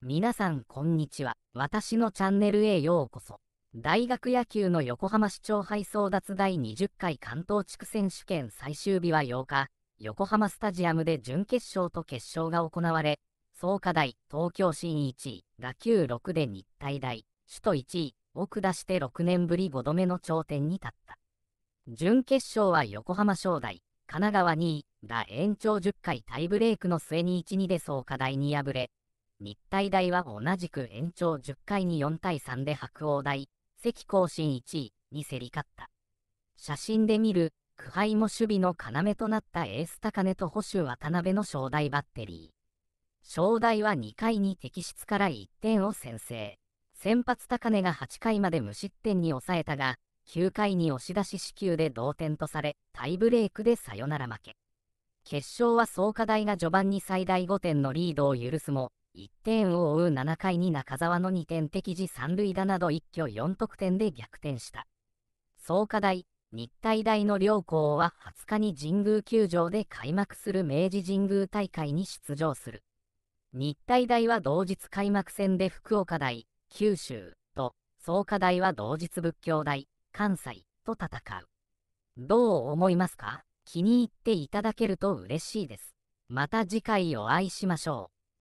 皆さんこんにちは。私のチャンネルへようこそ。大学野球の横浜市長杯争奪第20回関東地区選手権最終日は8日、横浜スタジアムで準決勝と決勝が行われ、創価大、東京新1位、打球6で日体大、首都1位を下して6年ぶり5度目の頂点に立った。準決勝は横浜正代、神奈川2位、打延長10回タイブレークの末に1、2で創価大に敗れ、日体大は同じく延長10回に4対3で白鴎大、関更新1位に競り勝った。写真で見る、苦杯も守備の要となったエース高根と保守渡辺の正代バッテリー。正代は2回に敵室から1点を先制。先発高根が8回まで無失点に抑えたが、9回に押し出し支給で同点とされ、タイブレークでサヨナラ負け。決勝は創価大が序盤に最大5点のリードを許すも、1点を追う7回に中澤の2点敵時3塁打など一挙4得点で逆転した。創価大、日体大の両校は20日に神宮球場で開幕する明治神宮大会に出場する。日体大は同日開幕戦で福岡大、九州と、創価大は同日仏教大、関西と戦う。どう思いますか気に入っていただけると嬉しいです。また次回お会いしましょう。